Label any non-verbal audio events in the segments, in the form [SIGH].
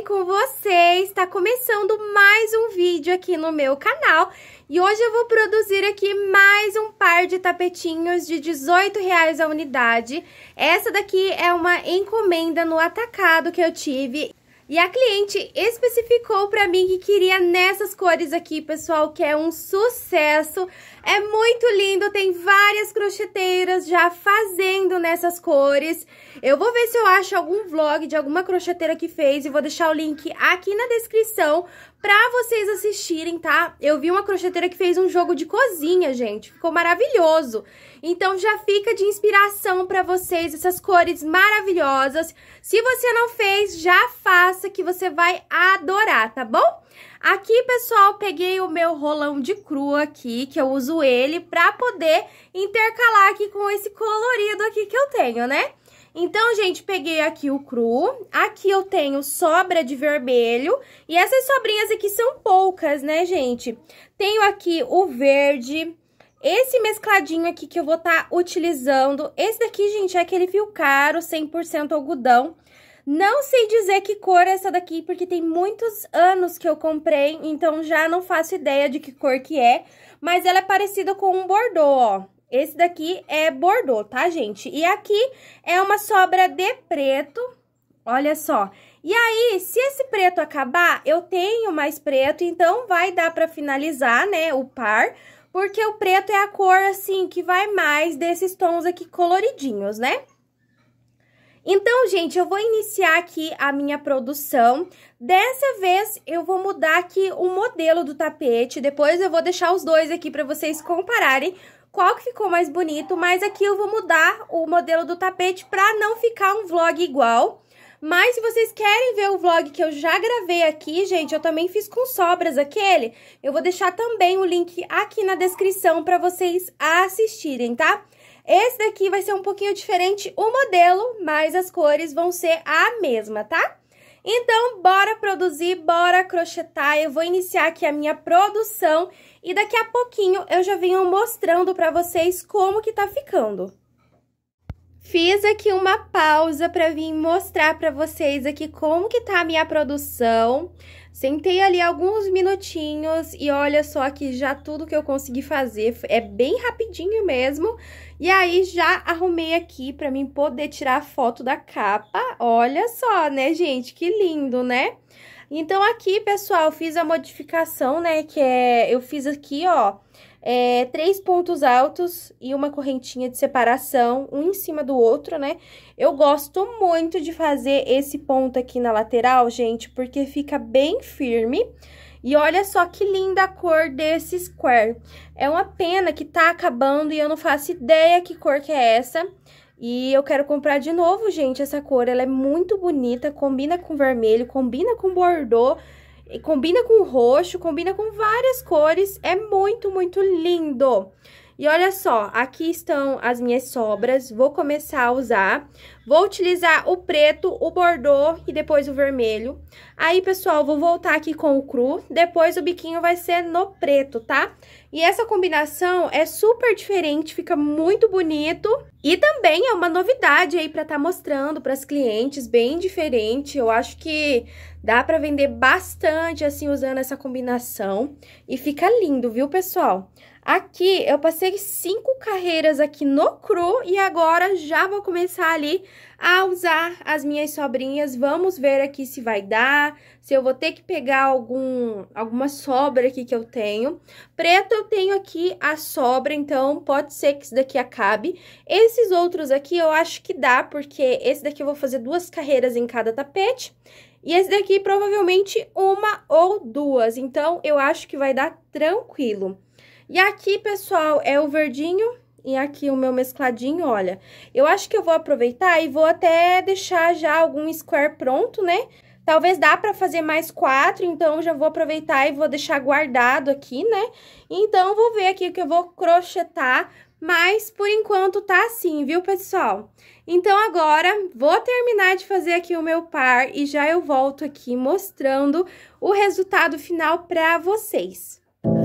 bem com vocês? Está começando mais um vídeo aqui no meu canal e hoje eu vou produzir aqui mais um par de tapetinhos de 18 reais a unidade. Essa daqui é uma encomenda no atacado que eu tive e a cliente especificou para mim que queria nessas cores aqui, pessoal, que é um sucesso. É muito lindo, tem várias crocheteiras já fazendo nessas cores. Eu vou ver se eu acho algum vlog de alguma crocheteira que fez e vou deixar o link aqui na descrição pra vocês assistirem, tá? Eu vi uma crocheteira que fez um jogo de cozinha, gente. Ficou maravilhoso. Então já fica de inspiração pra vocês essas cores maravilhosas. Se você não fez, já faz faça que você vai adorar, tá bom? Aqui, pessoal, peguei o meu rolão de cru aqui, que eu uso ele pra poder intercalar aqui com esse colorido aqui que eu tenho, né? Então, gente, peguei aqui o cru, aqui eu tenho sobra de vermelho, e essas sobrinhas aqui são poucas, né, gente? Tenho aqui o verde, esse mescladinho aqui que eu vou estar tá utilizando, esse daqui, gente, é aquele fio caro, 100% algodão, não sei dizer que cor é essa daqui, porque tem muitos anos que eu comprei, então já não faço ideia de que cor que é. Mas ela é parecida com um bordô, ó. Esse daqui é bordô, tá, gente? E aqui é uma sobra de preto, olha só. E aí, se esse preto acabar, eu tenho mais preto, então vai dar pra finalizar, né, o par. Porque o preto é a cor, assim, que vai mais desses tons aqui coloridinhos, né? Então, gente, eu vou iniciar aqui a minha produção. Dessa vez, eu vou mudar aqui o modelo do tapete. Depois eu vou deixar os dois aqui para vocês compararem qual que ficou mais bonito. Mas aqui eu vou mudar o modelo do tapete para não ficar um vlog igual. Mas se vocês querem ver o vlog que eu já gravei aqui, gente, eu também fiz com sobras aquele. Eu vou deixar também o link aqui na descrição para vocês assistirem, tá? Tá? Esse daqui vai ser um pouquinho diferente o modelo, mas as cores vão ser a mesma, tá? Então, bora produzir, bora crochetar. Eu vou iniciar aqui a minha produção e daqui a pouquinho eu já venho mostrando pra vocês como que tá ficando. Fiz aqui uma pausa para vir mostrar para vocês aqui como que tá a minha produção. Sentei ali alguns minutinhos e olha só que já tudo que eu consegui fazer é bem rapidinho mesmo. E aí já arrumei aqui para mim poder tirar a foto da capa. Olha só, né, gente? Que lindo, né? Então aqui, pessoal, fiz a modificação, né, que é eu fiz aqui, ó, é, três pontos altos e uma correntinha de separação, um em cima do outro, né? Eu gosto muito de fazer esse ponto aqui na lateral, gente, porque fica bem firme. E olha só que linda a cor desse square. É uma pena que tá acabando e eu não faço ideia que cor que é essa. E eu quero comprar de novo, gente, essa cor. Ela é muito bonita, combina com vermelho, combina com bordô combina com roxo, combina com várias cores, é muito, muito lindo. E olha só, aqui estão as minhas sobras, vou começar a usar. Vou utilizar o preto, o bordô e depois o vermelho. Aí, pessoal, vou voltar aqui com o cru, depois o biquinho vai ser no preto, tá? E essa combinação é super diferente, fica muito bonito. E também é uma novidade aí para estar tá mostrando para as clientes, bem diferente. Eu acho que dá para vender bastante assim usando essa combinação e fica lindo, viu, pessoal? Aqui, eu passei cinco carreiras aqui no cru e agora já vou começar ali a usar as minhas sobrinhas. Vamos ver aqui se vai dar, se eu vou ter que pegar algum, alguma sobra aqui que eu tenho. Preto eu tenho aqui a sobra, então pode ser que isso daqui acabe. Esses outros aqui eu acho que dá, porque esse daqui eu vou fazer duas carreiras em cada tapete. E esse daqui provavelmente uma ou duas, então eu acho que vai dar tranquilo. E aqui, pessoal, é o verdinho e aqui o meu mescladinho, olha. Eu acho que eu vou aproveitar e vou até deixar já algum square pronto, né? Talvez dá pra fazer mais quatro, então já vou aproveitar e vou deixar guardado aqui, né? Então, vou ver aqui o que eu vou crochetar, mas por enquanto tá assim, viu, pessoal? Então, agora, vou terminar de fazer aqui o meu par e já eu volto aqui mostrando o resultado final pra vocês.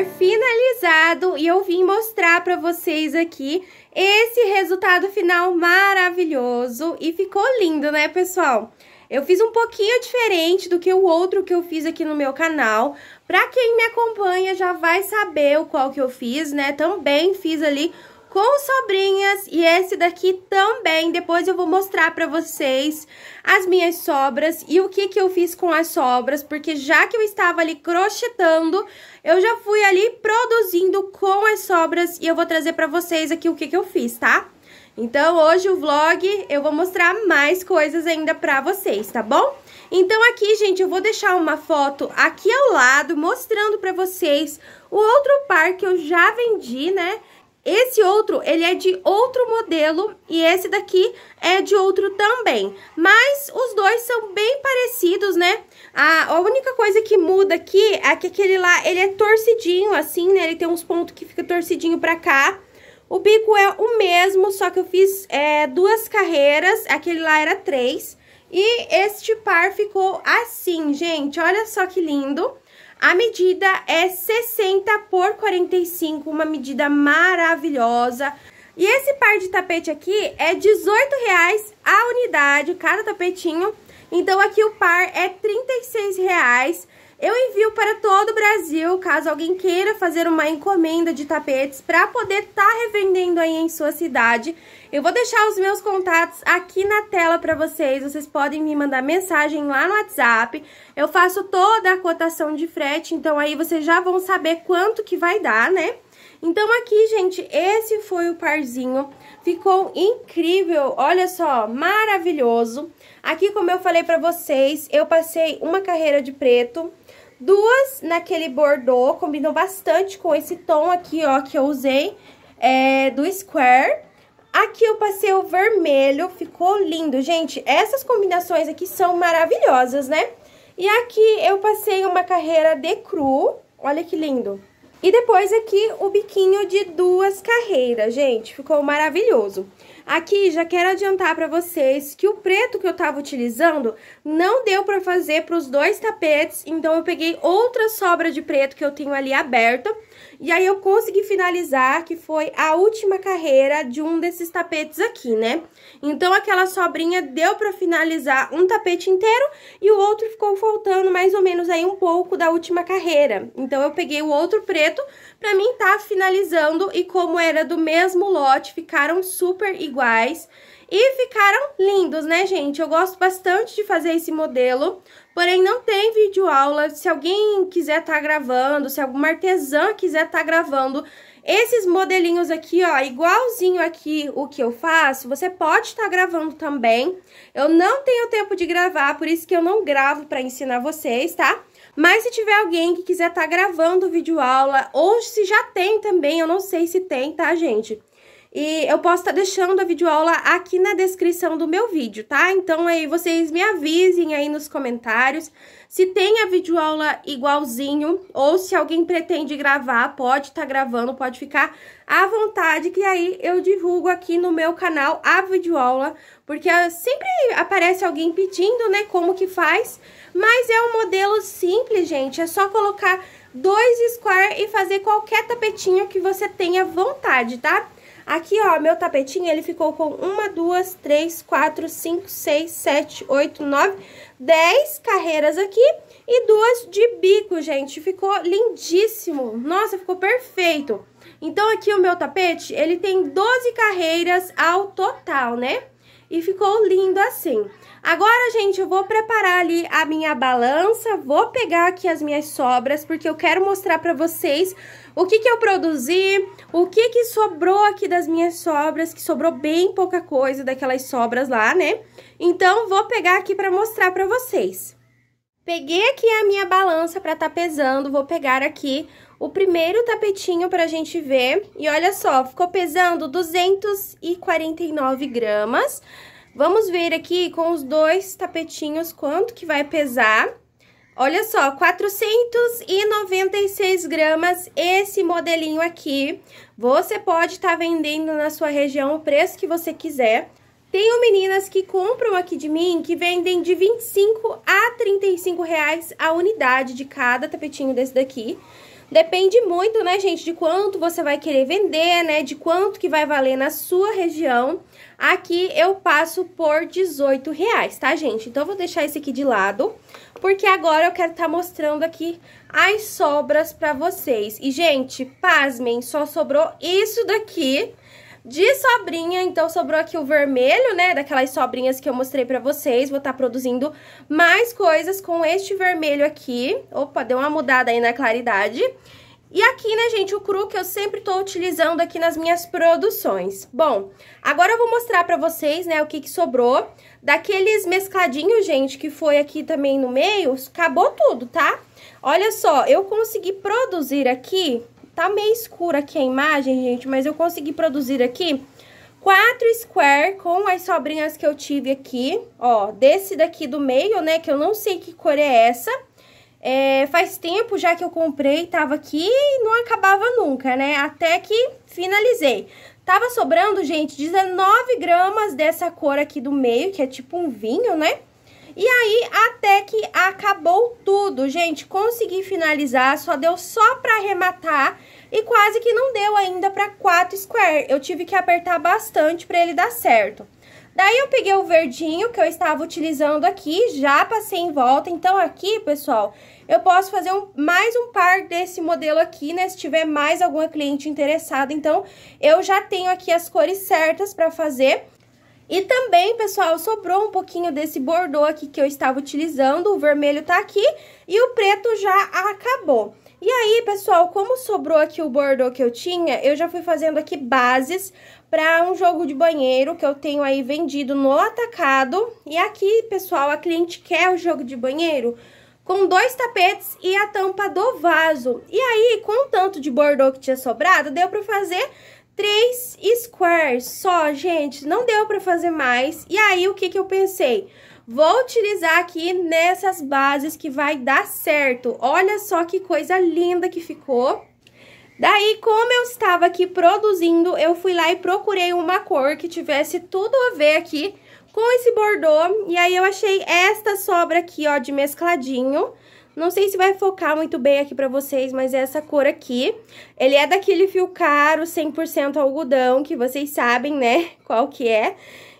estar finalizado e eu vim mostrar para vocês aqui esse resultado final maravilhoso e ficou lindo, né, pessoal? Eu fiz um pouquinho diferente do que o outro que eu fiz aqui no meu canal. Pra quem me acompanha já vai saber o qual que eu fiz, né? Também fiz ali com sobrinhas e esse daqui também. Depois eu vou mostrar pra vocês as minhas sobras e o que que eu fiz com as sobras, porque já que eu estava ali crochetando, eu já fui ali produzindo com as sobras e eu vou trazer pra vocês aqui o que que eu fiz, tá? Então, hoje o vlog eu vou mostrar mais coisas ainda pra vocês, tá bom? Então aqui, gente, eu vou deixar uma foto aqui ao lado, mostrando pra vocês o outro par que eu já vendi, né? Esse outro, ele é de outro modelo e esse daqui é de outro também. Mas os dois são bem parecidos, né? A, a única coisa que muda aqui é que aquele lá, ele é torcidinho assim, né? Ele tem uns pontos que fica torcidinho pra cá. O bico é o mesmo, só que eu fiz é, duas carreiras, aquele lá era três. E este par ficou assim, gente, olha só que lindo. A medida é 60 por 45, uma medida maravilhosa. E esse par de tapete aqui é R$18,00 a unidade, cada tapetinho. Então aqui o par é R$36,00. Eu envio para todo o Brasil, caso alguém queira fazer uma encomenda de tapetes para poder estar tá revendendo aí em sua cidade. Eu vou deixar os meus contatos aqui na tela para vocês, vocês podem me mandar mensagem lá no WhatsApp. Eu faço toda a cotação de frete, então aí vocês já vão saber quanto que vai dar, né? Então aqui, gente, esse foi o parzinho. Ficou incrível, olha só, maravilhoso. Aqui, como eu falei pra vocês, eu passei uma carreira de preto Duas naquele bordô, combinou bastante com esse tom aqui, ó, que eu usei, é, do Square. Aqui eu passei o vermelho, ficou lindo. Gente, essas combinações aqui são maravilhosas, né? E aqui eu passei uma carreira de cru, olha que lindo. E depois aqui o biquinho de duas carreiras, gente, ficou maravilhoso. Aqui já quero adiantar para vocês que o preto que eu tava utilizando não deu para fazer para os dois tapetes, então eu peguei outra sobra de preto que eu tenho ali aberta e aí eu consegui finalizar, que foi a última carreira de um desses tapetes aqui, né? Então aquela sobrinha deu pra finalizar um tapete inteiro e o outro ficou faltando mais ou menos aí um pouco da última carreira. Então eu peguei o outro preto pra mim tá finalizando e como era do mesmo lote, ficaram super iguais. E ficaram lindos, né, gente? Eu gosto bastante de fazer esse modelo, Porém, não tem vídeo aula. Se alguém quiser estar tá gravando, se alguma artesã quiser estar tá gravando, esses modelinhos aqui, ó, igualzinho aqui o que eu faço, você pode estar tá gravando também. Eu não tenho tempo de gravar, por isso que eu não gravo para ensinar vocês, tá? Mas se tiver alguém que quiser estar tá gravando vídeo aula, ou se já tem também, eu não sei se tem, tá, gente? E eu posso estar tá deixando a videoaula aqui na descrição do meu vídeo, tá? Então aí vocês me avisem aí nos comentários se tem a videoaula igualzinho ou se alguém pretende gravar, pode estar tá gravando, pode ficar à vontade que aí eu divulgo aqui no meu canal a videoaula, porque ah, sempre aparece alguém pedindo, né, como que faz, mas é um modelo simples, gente, é só colocar dois square e fazer qualquer tapetinho que você tenha vontade, tá? Aqui, ó, meu tapetinho, ele ficou com uma, duas, três, quatro, cinco, seis, sete, oito, nove, dez carreiras aqui e duas de bico, gente. Ficou lindíssimo. Nossa, ficou perfeito. Então, aqui o meu tapete, ele tem 12 carreiras ao total, né? e ficou lindo assim. Agora, gente, eu vou preparar ali a minha balança, vou pegar aqui as minhas sobras, porque eu quero mostrar pra vocês o que que eu produzi, o que que sobrou aqui das minhas sobras, que sobrou bem pouca coisa daquelas sobras lá, né? Então, vou pegar aqui pra mostrar pra vocês. Peguei aqui a minha balança pra tá pesando, vou pegar aqui o primeiro tapetinho pra gente ver. E olha só, ficou pesando 249 gramas. Vamos ver aqui com os dois tapetinhos quanto que vai pesar. Olha só, 496 gramas esse modelinho aqui. Você pode estar tá vendendo na sua região o preço que você quiser. Tenho meninas que compram aqui de mim que vendem de 25 a 35 reais a unidade de cada tapetinho desse daqui. Depende muito, né, gente, de quanto você vai querer vender, né, de quanto que vai valer na sua região. Aqui eu passo por 18 reais, tá, gente? Então, eu vou deixar esse aqui de lado, porque agora eu quero estar tá mostrando aqui as sobras pra vocês. E, gente, pasmem, só sobrou isso daqui de sobrinha, então sobrou aqui o vermelho, né, daquelas sobrinhas que eu mostrei pra vocês. Vou estar tá produzindo mais coisas com este vermelho aqui. Opa, deu uma mudada aí na claridade. E aqui, né, gente, o cru que eu sempre tô utilizando aqui nas minhas produções. Bom, agora eu vou mostrar pra vocês, né, o que que sobrou. Daqueles mescladinhos, gente, que foi aqui também no meio, acabou tudo, tá? Olha só, eu consegui produzir aqui Tá meio escura aqui a imagem, gente, mas eu consegui produzir aqui quatro square com as sobrinhas que eu tive aqui, ó, desse daqui do meio, né, que eu não sei que cor é essa. É, faz tempo já que eu comprei, tava aqui e não acabava nunca, né, até que finalizei. Tava sobrando, gente, 19 gramas dessa cor aqui do meio, que é tipo um vinho, né? E aí, até que acabou tudo, gente. Consegui finalizar, só deu só pra arrematar e quase que não deu ainda pra 4 square. Eu tive que apertar bastante pra ele dar certo. Daí eu peguei o verdinho que eu estava utilizando aqui, já passei em volta. Então aqui, pessoal, eu posso fazer um, mais um par desse modelo aqui, né? Se tiver mais alguma cliente interessada, então eu já tenho aqui as cores certas para fazer. E também, pessoal, sobrou um pouquinho desse bordô aqui que eu estava utilizando, o vermelho tá aqui e o preto já acabou. E aí, pessoal, como sobrou aqui o bordô que eu tinha, eu já fui fazendo aqui bases para um jogo de banheiro que eu tenho aí vendido no atacado. E aqui, pessoal, a cliente quer o jogo de banheiro com dois tapetes e a tampa do vaso. E aí, com o tanto de bordô que tinha sobrado, deu para fazer três squares só, gente. Não deu para fazer mais. E aí, o que, que eu pensei? Vou utilizar aqui nessas bases que vai dar certo. Olha só que coisa linda que ficou. Daí, como eu estava aqui produzindo, eu fui lá e procurei uma cor que tivesse tudo a ver aqui com esse bordô. E aí, eu achei esta sobra aqui, ó, de mescladinho. Não sei se vai focar muito bem aqui pra vocês, mas é essa cor aqui. Ele é daquele fio caro, 100% algodão, que vocês sabem, né, [LAUGHS] qual que é.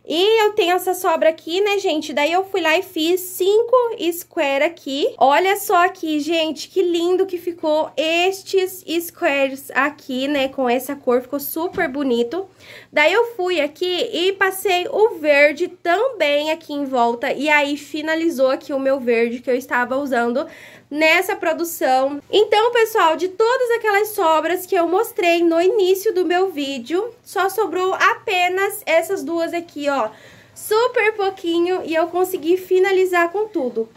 E eu tenho essa sobra aqui, né, gente? Daí eu fui lá e fiz cinco squares aqui. Olha só aqui, gente, que lindo que ficou estes squares aqui, né? Com essa cor, ficou super bonito. Daí eu fui aqui e passei o verde também aqui em volta. E aí finalizou aqui o meu verde que eu estava usando nessa produção. Então, pessoal, de todas aquelas sobras que eu mostrei no início do meu vídeo, só sobrou apenas essas duas aqui, ó. Super pouquinho e eu consegui finalizar com tudo.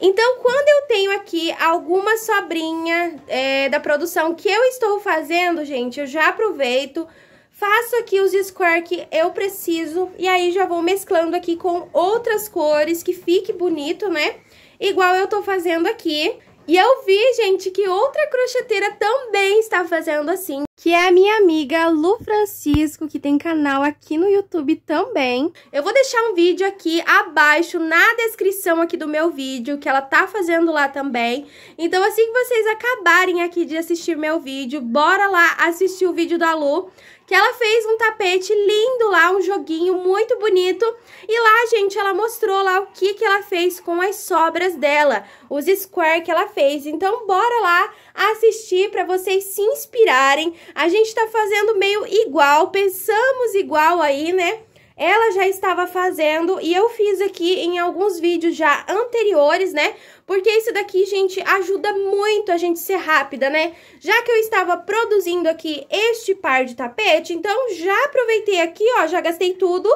Então, quando eu tenho aqui alguma sobrinha é, da produção que eu estou fazendo, gente, eu já aproveito, faço aqui os square que eu preciso e aí já vou mesclando aqui com outras cores que fique bonito, né? igual eu tô fazendo aqui. E eu vi, gente, que outra crocheteira também está fazendo assim, que é a minha amiga Lu Francisco, que tem canal aqui no YouTube também. Eu vou deixar um vídeo aqui abaixo, na descrição aqui do meu vídeo, que ela tá fazendo lá também. Então, assim que vocês acabarem aqui de assistir meu vídeo, bora lá assistir o vídeo da Lu, que ela fez um tapete lindo lá, um joguinho muito bonito. E lá, gente, ela mostrou lá o que, que ela fez com as sobras dela, os square que ela fez. Então, bora lá assistir para vocês se inspirarem. A gente tá fazendo meio igual, pensamos igual aí, né? ela já estava fazendo e eu fiz aqui em alguns vídeos já anteriores, né? Porque isso daqui, gente, ajuda muito a gente ser rápida, né? Já que eu estava produzindo aqui este par de tapete, então já aproveitei aqui, ó, já gastei tudo.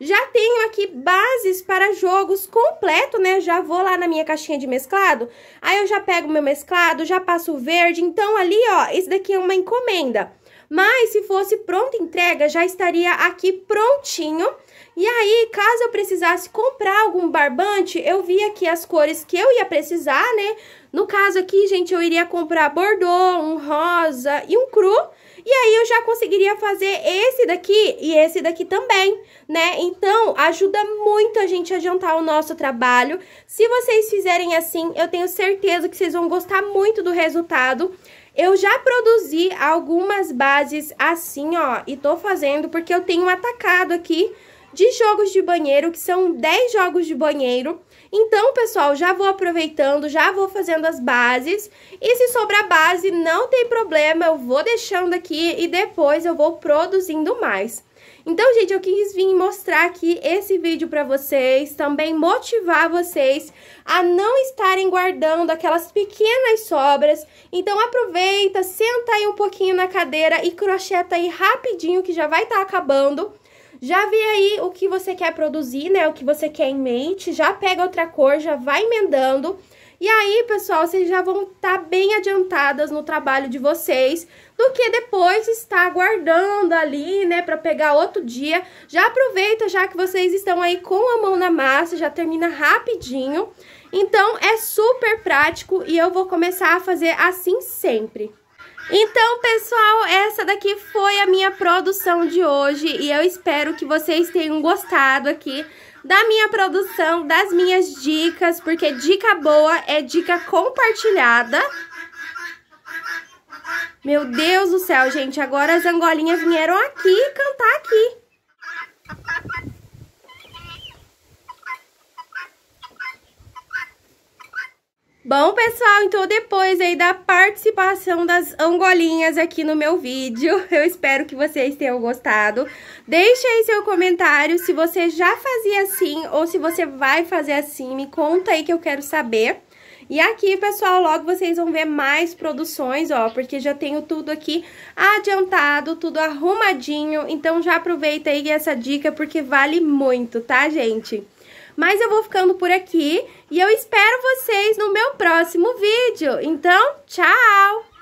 Já tenho aqui bases para jogos completo, né? Já vou lá na minha caixinha de mesclado, aí eu já pego meu mesclado, já passo o verde. Então ali, ó, esse daqui é uma encomenda. Mas se fosse pronta entrega, já estaria aqui prontinho. E aí, caso eu precisasse comprar algum barbante, eu via aqui as cores que eu ia precisar, né? No caso aqui, gente, eu iria comprar bordô, um rosa e um cru. E aí eu já conseguiria fazer esse daqui e esse daqui também, né? Então, ajuda muito a gente a adiantar o nosso trabalho. Se vocês fizerem assim, eu tenho certeza que vocês vão gostar muito do resultado. Eu já produzi algumas bases assim, ó, e tô fazendo porque eu tenho atacado aqui de jogos de banheiro, que são 10 jogos de banheiro. Então, pessoal, já vou aproveitando, já vou fazendo as bases. E se sobrar base, não tem problema, eu vou deixando aqui e depois eu vou produzindo mais. Então, gente, eu quis vir mostrar aqui esse vídeo pra vocês, também motivar vocês a não estarem guardando aquelas pequenas sobras. Então, aproveita, senta aí um pouquinho na cadeira e crocheta aí rapidinho, que já vai estar tá acabando. Já vê aí o que você quer produzir, né, o que você quer em mente, já pega outra cor, já vai emendando. E aí, pessoal, vocês já vão estar tá bem adiantadas no trabalho de vocês, do que depois estar aguardando ali, né, para pegar outro dia. Já aproveita já que vocês estão aí com a mão na massa, já termina rapidinho. Então, é super prático e eu vou começar a fazer assim sempre. Então, pessoal, essa daqui foi a minha produção de hoje e eu espero que vocês tenham gostado aqui da minha produção, das minhas dicas, porque dica boa é dica compartilhada. Meu Deus do céu, gente, agora as angolinhas vieram aqui cantar aqui. Bom, pessoal, então depois aí da participação das angolinhas aqui no meu vídeo, [LAUGHS] eu espero que vocês tenham gostado. Deixe aí seu comentário se você já fazia assim ou se você vai fazer assim, me conta aí que eu quero saber. E aqui, pessoal, logo vocês vão ver mais produções, ó, porque já tenho tudo aqui adiantado, tudo arrumadinho, então já aproveita aí essa dica porque vale muito, tá, gente? Mas eu vou ficando por aqui e eu espero vocês no meu próximo vídeo. Então, tchau!